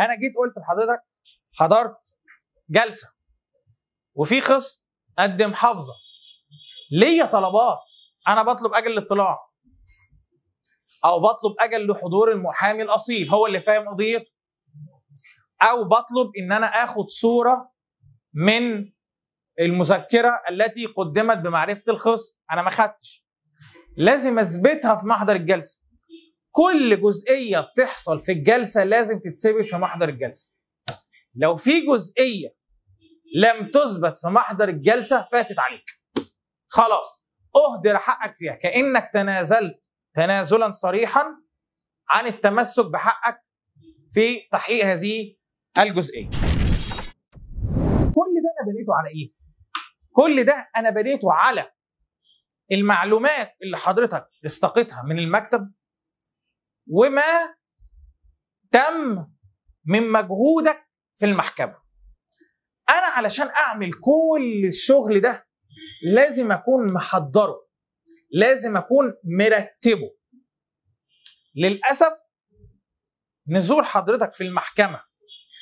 انا جيت قلت لحضرتك حضرت جلسه وفي خصم قدم حافظه ليا طلبات انا بطلب اجل الاطلاع او بطلب اجل لحضور المحامي الاصيل هو اللي فاهم قضيته او بطلب ان انا اخد صوره من المذكره التي قدمت بمعرفه الخصم انا ما خدتش لازم اثبتها في محضر الجلسه كل جزئيه بتحصل في الجلسه لازم تتثبت في محضر الجلسه لو في جزئيه لم تثبت في محضر الجلسه فاتت عليك خلاص اهدر حقك فيها كانك تنازلت تنازلا صريحا عن التمسك بحقك في تحقيق هذه الجزئيه كل ده انا بنيته على ايه كل ده انا بنيته على المعلومات اللي حضرتك استقيتها من المكتب وما تم من مجهودك في المحكمه انا علشان اعمل كل الشغل ده لازم اكون محضره لازم اكون مرتبه للاسف نزول حضرتك في المحكمه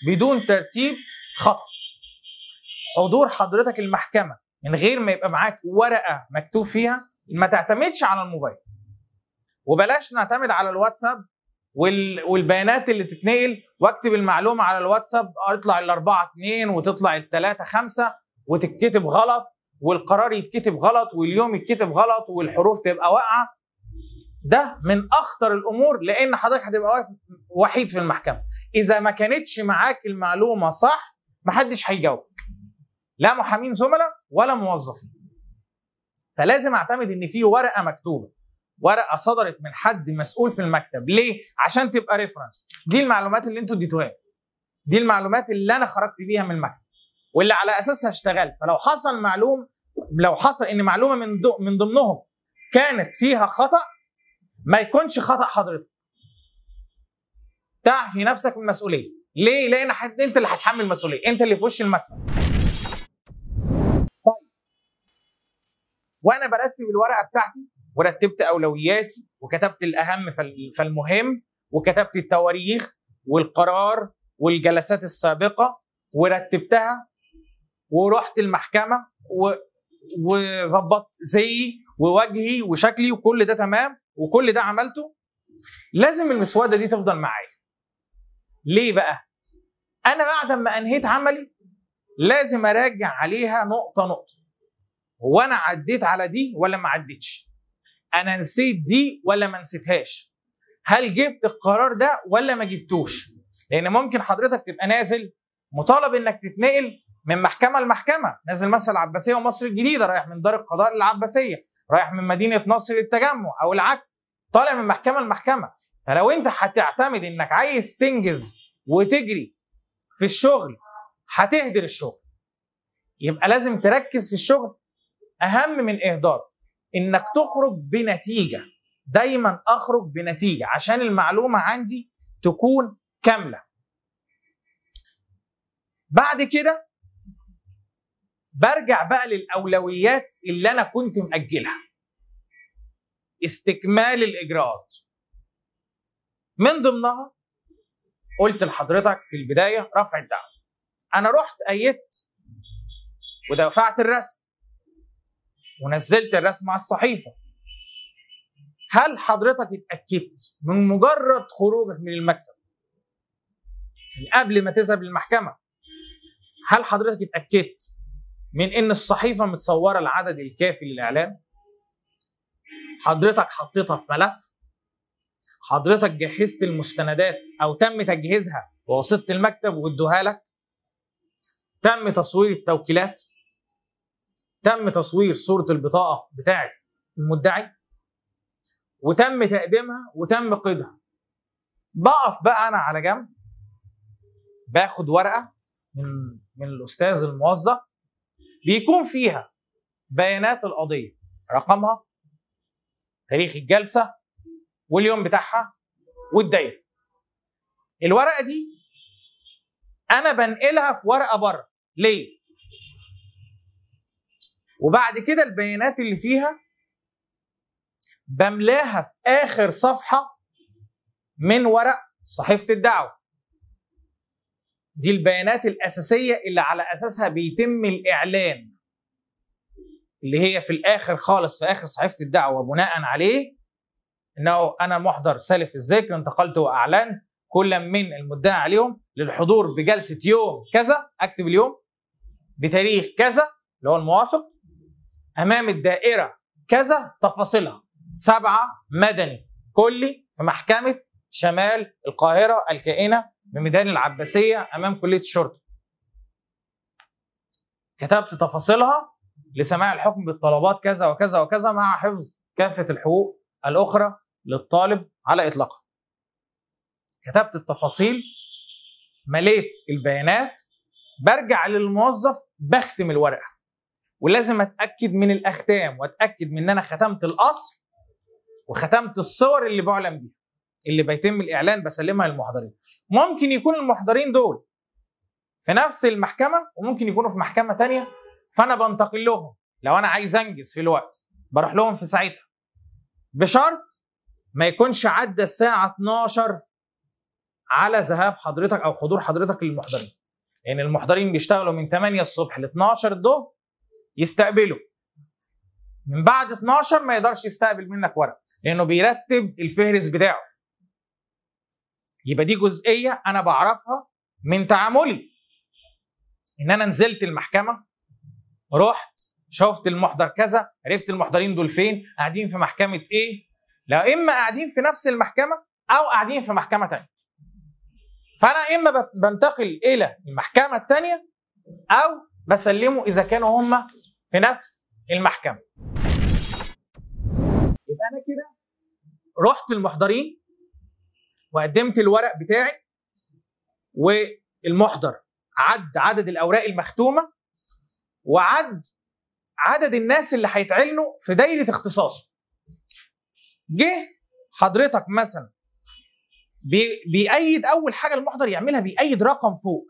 بدون ترتيب خطا حضور حضرتك المحكمه من غير ما يبقى معاك ورقه مكتوب فيها ما تعتمدش على الموبايل وبلاش نعتمد على الواتساب وال... والبيانات اللي تتنقل واكتب المعلومه على الواتساب اطلع الاربعه اتنين وتطلع التلاته خمسه وتتكتب غلط والقرار يتكتب غلط واليوم يتكتب غلط والحروف تبقى واقعه ده من اخطر الامور لان حضرتك هتبقى واقف وحيد في المحكمه اذا ما كانتش معاك المعلومه صح محدش هيجاوبك لا محامين زملاء ولا موظفين فلازم اعتمد ان في ورقه مكتوبه ورقه صدرت من حد مسؤول في المكتب ليه عشان تبقى ريفرنس دي المعلومات اللي انتوا اديتوها دي المعلومات اللي انا خرجت بيها من المكتب واللي على اساسها اشتغلت فلو حصل معلوم لو حصل ان معلومه من دو من ضمنهم كانت فيها خطا ما يكونش خطا حضرتك تعفي نفسك من المسؤوليه ليه لان حد انت اللي هتحمل المسؤوليه انت اللي في وش المدفع طيب وانا برتب الورقه بتاعتي ورتبت اولوياتي وكتبت الاهم فالمهم وكتبت التواريخ والقرار والجلسات السابقه ورتبتها ورحت المحكمه و... وظبطت زيي ووجهي وشكلي وكل ده تمام وكل ده عملته لازم المسوده دي تفضل معايا ليه بقى انا بعد ما انهيت عملي لازم اراجع عليها نقطه نقطه هو انا عديت على دي ولا ما عديتش انا نسيت دي ولا ما نسيتهاش هل جبت القرار ده ولا ما جبتوش لان ممكن حضرتك تبقى نازل مطالب انك تتنقل من محكمه لمحكمه نازل مثلا العباسيه ومصر الجديده رايح من دار القضاء للعباسيه رايح من مدينه نصر للتجمع او العكس طالع من محكمه لمحكمه فلو انت هتعتمد انك عايز تنجز وتجري في الشغل هتهدر الشغل يبقى لازم تركز في الشغل اهم من اهداره انك تخرج بنتيجه دايما اخرج بنتيجه عشان المعلومه عندي تكون كامله بعد كده برجع بقى للاولويات اللي انا كنت ماجلها استكمال الاجراءات من ضمنها قلت لحضرتك في البدايه رفع الدعوه انا رحت ايدت ودفعت الرسم ونزلت الرسمه على الصحيفه هل حضرتك اتاكدت من مجرد خروجك من المكتب قبل ما تذهب للمحكمه هل حضرتك اتاكدت من ان الصحيفه متصوره العدد الكافي للاعلام حضرتك حطيتها في ملف حضرتك جهزت المستندات او تم تجهيزها بواسطة المكتب وادوها لك تم تصوير التوكيلات تم تصوير صوره البطاقه بتاعه المدعي وتم تقديمها وتم قيدها بقف بقى انا على جنب باخد ورقه من من الاستاذ الموظف بيكون فيها بيانات القضيه رقمها تاريخ الجلسه واليوم بتاعها والدايره الورقه دي انا بنقلها في ورقه بره ليه وبعد كده البيانات اللي فيها بملاها في اخر صفحه من ورق صحيفه الدعوه دي البيانات الاساسيه اللي على اساسها بيتم الاعلان اللي هي في الاخر خالص في اخر صحيفه الدعوه بناء عليه انه انا محضر سالف الذكر انتقلت واعلنت كل من المدعى عليهم للحضور بجلسه يوم كذا اكتب اليوم بتاريخ كذا اللي هو الموافق امام الدائره كذا تفاصيلها سبعه مدني كلي في محكمه شمال القاهره الكائنه بميدان العباسيه امام كليه الشرطه. كتبت تفاصيلها لسماع الحكم بالطلبات كذا وكذا وكذا مع حفظ كافه الحقوق الاخرى للطالب على اطلاقها. كتبت التفاصيل مليت البيانات برجع للموظف بختم الورقه. ولازم اتاكد من الاختام واتاكد من ان انا ختمت الاصل وختمت الصور اللي بعلم بيها اللي بيتم الاعلان بسلمها للمحضرين ممكن يكون المحضرين دول في نفس المحكمه وممكن يكونوا في محكمه تانية فانا بنتقل لهم لو انا عايز انجز في الوقت بروح لهم في ساعتها بشرط ما يكونش عدى الساعه 12 على ذهاب حضرتك او حضور حضرتك للمحضرين لان يعني المحضرين بيشتغلوا من 8 الصبح ل 12 الظهر يستقبله من بعد 12 ما يقدرش يستقبل منك ورق لانه بيرتب الفهرس بتاعه يبقى دي جزئيه انا بعرفها من تعاملي ان انا نزلت المحكمه رحت شفت المحضر كذا عرفت المحضرين دول فين قاعدين في محكمه ايه لا اما قاعدين في نفس المحكمه او قاعدين في محكمه تانية فانا اما بنتقل الى المحكمه التانية او بسلمه اذا كانوا هم في نفس المحكمه يبقى انا كده رحت المحضرين وقدمت الورق بتاعي والمحضر عد عدد الاوراق المختومه وعد عدد الناس اللي هيتعلنوا في دايره اختصاصه جه حضرتك مثلا بي بيأيد اول حاجه المحضر يعملها بيأيد رقم فوق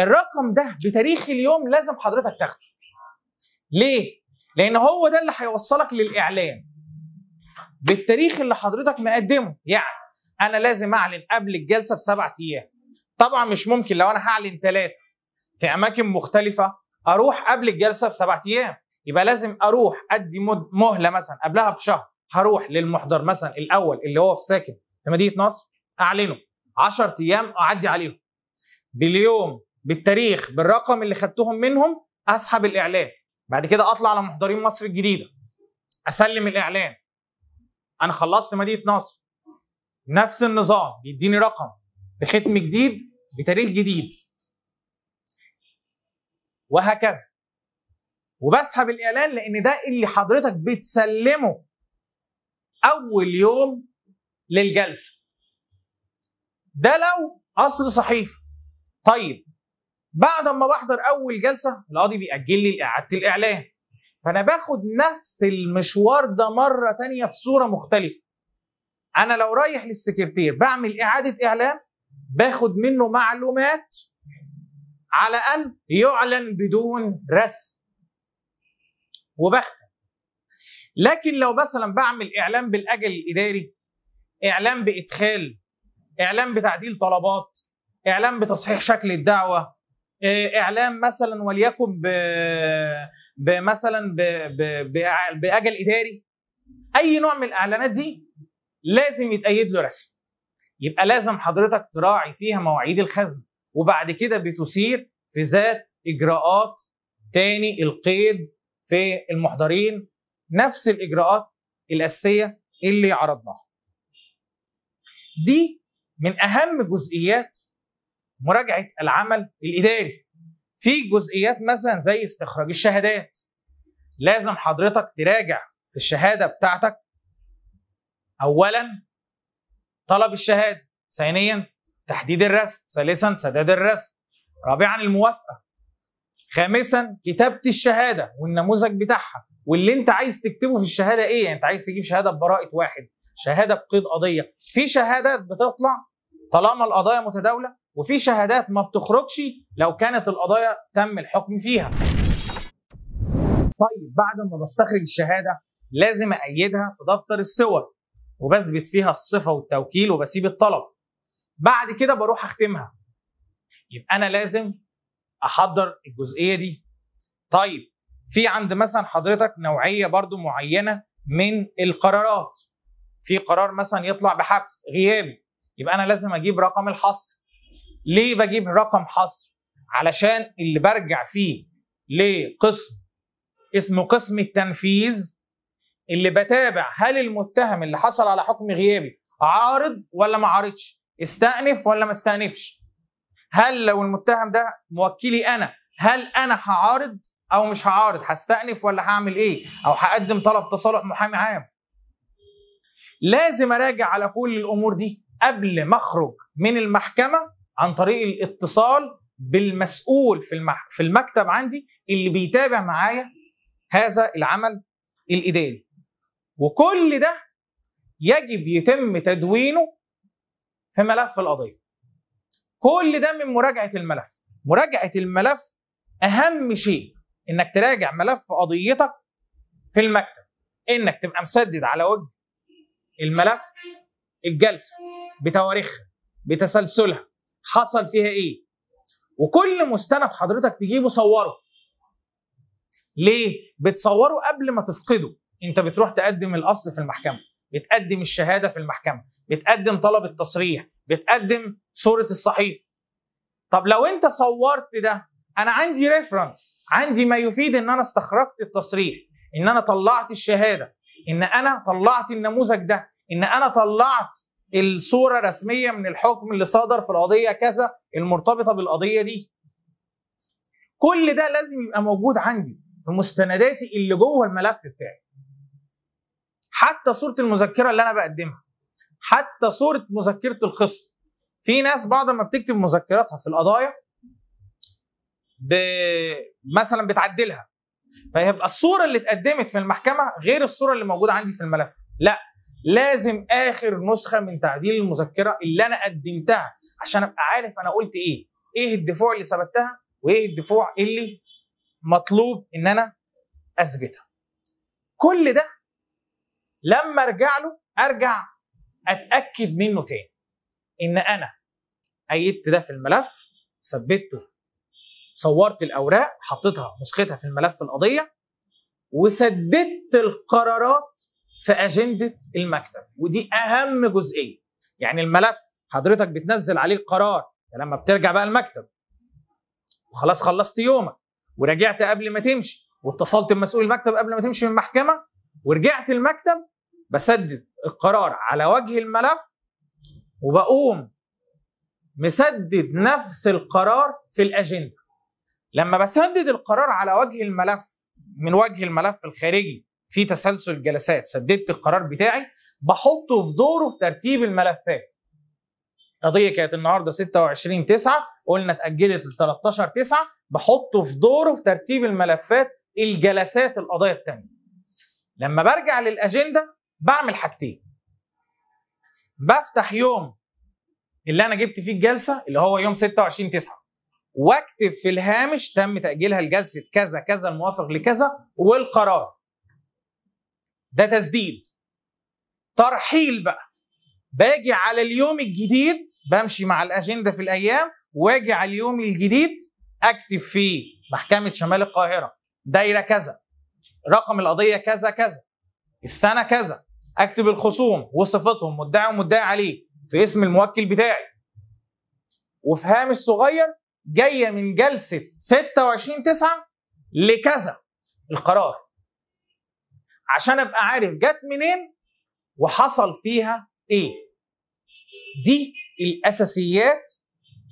الرقم ده بتاريخ اليوم لازم حضرتك تاخده ليه؟ لأن هو ده اللي هيوصلك للإعلان بالتاريخ اللي حضرتك مقدمه يعني أنا لازم أعلن قبل الجلسة بسبعة أيام طبعا مش ممكن لو أنا هعلن ثلاثة في أماكن مختلفة أروح قبل الجلسة بسبعة أيام يبقى لازم أروح أدي مهلة مثلا قبلها بشهر هروح للمحضر مثلا الأول اللي هو في ساكن في مدينة نصر أعلنه 10 أيام أعدي عليهم باليوم بالتاريخ بالرقم اللي خدتهم منهم اسحب الاعلان بعد كده اطلع على محضرين مصر الجديده اسلم الاعلان انا خلصت مدينه نصر نفس النظام بيديني رقم بختم جديد بتاريخ جديد وهكذا وبسحب الاعلان لان ده اللي حضرتك بتسلمه اول يوم للجلسه ده لو اصل صحيفه طيب بعد ما بحضر اول جلسه القاضي بيأجل لي اعاده الاعلان فانا باخد نفس المشوار ده مره تانية بصوره مختلفه انا لو رايح للسكرتير بعمل اعاده اعلان باخد منه معلومات على ان يعلن بدون رسم وبختم لكن لو مثلا بعمل اعلان بالاجل الاداري اعلان بادخال اعلان بتعديل طلبات اعلان بتصحيح شكل الدعوه آه، اعلام مثلا وليكن ب... بمثلا باجل اداري اي نوع من الاعلانات دي لازم يتأيد له رسم يبقى لازم حضرتك تراعي فيها مواعيد الخزنه وبعد كده بتثير في ذات اجراءات تاني القيد في المحضرين نفس الاجراءات الاساسيه اللي عرضناها دي من اهم جزئيات مراجعه العمل الاداري في جزئيات مثلا زي استخراج الشهادات لازم حضرتك تراجع في الشهاده بتاعتك اولا طلب الشهاده ثانيا تحديد الرسم ثالثا سداد الرسم رابعا الموافقه خامسا كتابه الشهاده والنموذج بتاعها واللي انت عايز تكتبه في الشهاده ايه يعني انت عايز تجيب شهاده ببراءه واحد شهاده بقيد قضيه في شهادات بتطلع طالما القضايا متداوله وفي شهادات ما بتخرجش لو كانت القضايا تم الحكم فيها طيب بعد ما بستخرج الشهاده لازم ايدها في دفتر الصور وبثبت فيها الصفه والتوكيل وبسيب الطلب بعد كده بروح اختمها يبقى انا لازم احضر الجزئيه دي طيب في عند مثلا حضرتك نوعيه برضو معينه من القرارات في قرار مثلا يطلع بحبس غيابي يبقى انا لازم اجيب رقم الحصر ليه بجيب رقم حصر علشان اللي برجع فيه لقسم اسمه قسم التنفيذ اللي بتابع هل المتهم اللي حصل على حكم غيابي عارض ولا ما عارضش استأنف ولا ما استأنفش هل لو المتهم ده موكلي انا هل انا هعارض او مش هعارض هستأنف ولا هعمل ايه او هقدم طلب تصالح محامي عام لازم اراجع على كل الامور دي قبل ما اخرج من المحكمه عن طريق الاتصال بالمسؤول في في المكتب عندي اللي بيتابع معايا هذا العمل الاداري وكل ده يجب يتم تدوينه في ملف القضيه كل ده من مراجعه الملف مراجعه الملف اهم شيء انك تراجع ملف قضيتك في المكتب انك تبقى مسدد على وجه الملف الجلسه بتواريخها بتسلسلها حصل فيها ايه وكل مستند حضرتك تجيبه صوره ليه بتصوره قبل ما تفقده انت بتروح تقدم الاصل في المحكمه بتقدم الشهاده في المحكمه بتقدم طلب التصريح بتقدم صوره الصحيفه طب لو انت صورت ده انا عندي ريفرنس عندي ما يفيد ان انا استخرجت التصريح ان انا طلعت الشهاده ان انا طلعت النموذج ده ان انا طلعت الصوره الرسميه من الحكم اللي صدر في القضيه كذا المرتبطه بالقضيه دي كل ده لازم يبقى موجود عندي في مستنداتي اللي جوه الملف بتاعي حتى صوره المذكره اللي انا بقدمها حتى صوره مذكره الخصم في ناس بعد ما بتكتب مذكراتها في القضايا ب... مثلا بتعدلها فيبقى الصوره اللي اتقدمت في المحكمه غير الصوره اللي موجوده عندي في الملف لا لازم اخر نسخه من تعديل المذكره اللي انا قدمتها عشان ابقى عارف انا قلت ايه ايه الدفوع اللي ثبتها وايه الدفوع اللي مطلوب ان انا اثبتها كل ده لما ارجع له ارجع اتاكد منه تاني ان انا ايدت ده في الملف ثبته صورت الاوراق حطيتها نسختها في الملف القضيه وسددت القرارات في اجنده المكتب ودي اهم جزئيه يعني الملف حضرتك بتنزل عليه القرار لما بترجع بقى المكتب وخلاص خلصت يومك ورجعت قبل ما تمشي واتصلت بمسؤول المكتب قبل ما تمشي من المحكمه ورجعت المكتب بسدد القرار على وجه الملف وبقوم مسدد نفس القرار في الاجنده لما بسدد القرار على وجه الملف من وجه الملف الخارجي في تسلسل جلسات سددت القرار بتاعي بحطه في دوره في ترتيب الملفات قضيه كانت النهارده 26 9 قلنا اتاجلت ل 13 9 بحطه في دوره في ترتيب الملفات الجلسات القضايا الثانيه لما برجع للاجنده بعمل حاجتين بفتح يوم اللي انا جبت فيه الجلسه اللي هو يوم 26 9 واكتب في الهامش تم تاجيلها لجلسه كذا كذا الموافق لكذا والقرار ده تسديد ترحيل بقى باجي على اليوم الجديد بمشي مع الاجنده في الايام واجي على اليوم الجديد اكتب فيه محكمه شمال القاهره دايره كذا رقم القضيه كذا كذا السنه كذا اكتب الخصوم وصفتهم مدعي ومدعي عليه في اسم الموكل بتاعي وفي هامش صغير جايه من جلسه 26 9 لكذا القرار عشان ابقى عارف جت منين وحصل فيها ايه دي الاساسيات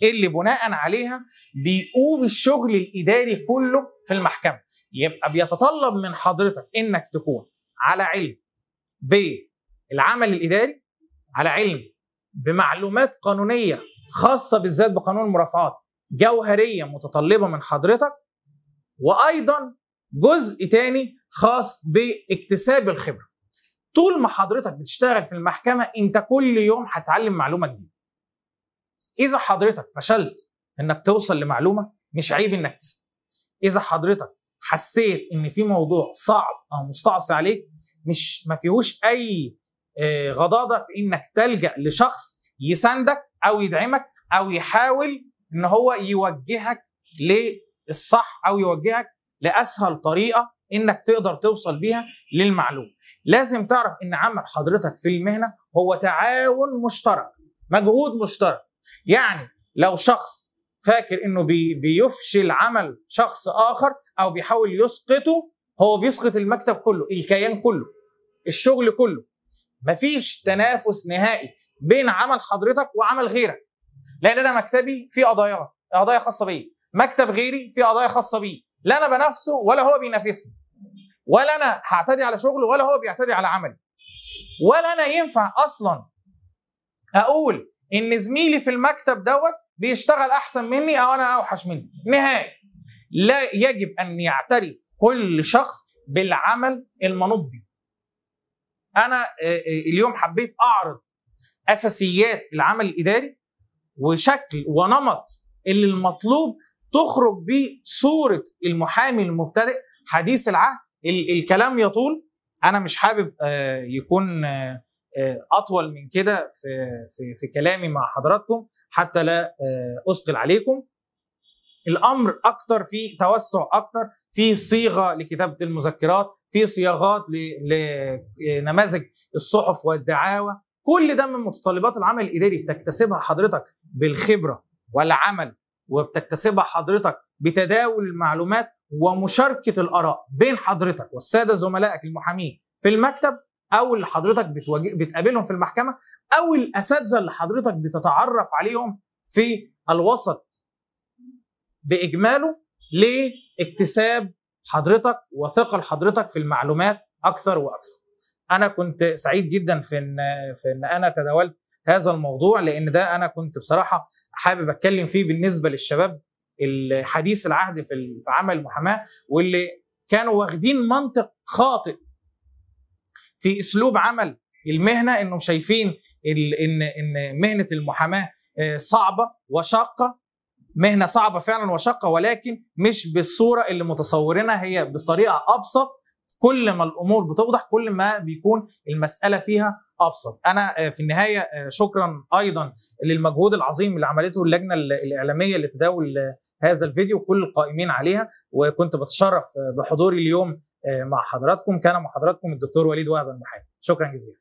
اللي بناء عليها بيقوم الشغل الاداري كله في المحكمه يبقى بيتطلب من حضرتك انك تكون على علم بالعمل الاداري على علم بمعلومات قانونيه خاصه بالذات بقانون المرافعات جوهريه متطلبه من حضرتك وايضا جزء تاني خاص باكتساب الخبره طول ما حضرتك بتشتغل في المحكمه انت كل يوم هتعلم معلومه جديده اذا حضرتك فشلت انك توصل لمعلومه مش عيب انك تسال اذا حضرتك حسيت ان في موضوع صعب او مستعصي عليك مش ما فيهوش اي آه، غضاضه في انك تلجا لشخص يساندك او يدعمك او يحاول ان هو يوجهك للصح او يوجهك لاسهل طريقه انك تقدر توصل بيها للمعلومه لازم تعرف ان عمل حضرتك في المهنه هو تعاون مشترك مجهود مشترك يعني لو شخص فاكر انه بي بيفشل عمل شخص اخر او بيحاول يسقطه هو بيسقط المكتب كله الكيان كله الشغل كله مفيش تنافس نهائي بين عمل حضرتك وعمل غيرك لان انا مكتبي فيه قضايا قضايا خاصه بيه مكتب غيري فيه قضايا خاصه بيه لا انا بنافسه ولا هو بينافسني ولا انا هعتدي على شغله ولا هو بيعتدي على عملي ولا انا ينفع اصلا اقول ان زميلي في المكتب دوت بيشتغل احسن مني او انا اوحش مني نهائي لا يجب ان يعترف كل شخص بالعمل المنوط انا آه، آه، اليوم حبيت اعرض اساسيات العمل الاداري وشكل ونمط اللي المطلوب تخرج بيه صوره المحامي المبتدئ حديث العهد الكلام يطول انا مش حابب آه، يكون آه، آه، اطول من كده في في في كلامي مع حضراتكم حتى لا اثقل عليكم الامر اكتر في توسع اكتر في صيغه لكتابه المذكرات في صياغات لنماذج الصحف والدعاوى كل ده من متطلبات العمل الاداري بتكتسبها حضرتك بالخبره والعمل وبتكتسبها حضرتك بتداول المعلومات ومشاركه الاراء بين حضرتك والساده زملائك المحامين في المكتب او اللي حضرتك بتقابلهم في المحكمه او الاساتذه اللي حضرتك بتتعرف عليهم في الوسط باجماله لاكتساب حضرتك وثقل حضرتك في المعلومات اكثر واكثر. انا كنت سعيد جدا في ان في ان انا تداولت هذا الموضوع لان ده انا كنت بصراحه حابب اتكلم فيه بالنسبه للشباب الحديث العهد في عمل المحاماه واللي كانوا واخدين منطق خاطئ في اسلوب عمل المهنه انهم شايفين ان ان مهنه المحاماه آه، صعبه وشاقه مهنه صعبه فعلا وشاقه ولكن مش بالصوره اللي متصورينها هي بطريقه ابسط كل ما الامور بتوضح كل ما بيكون المساله فيها ابسط انا آه، في النهايه آه، شكرا ايضا للمجهود العظيم اللي عملته اللجنه الاعلاميه لتداول آه، هذا الفيديو وكل القائمين عليها وكنت بتشرف بحضوري اليوم مع حضراتكم كان مع حضراتكم الدكتور وليد وهب المحامي شكرا جزيلا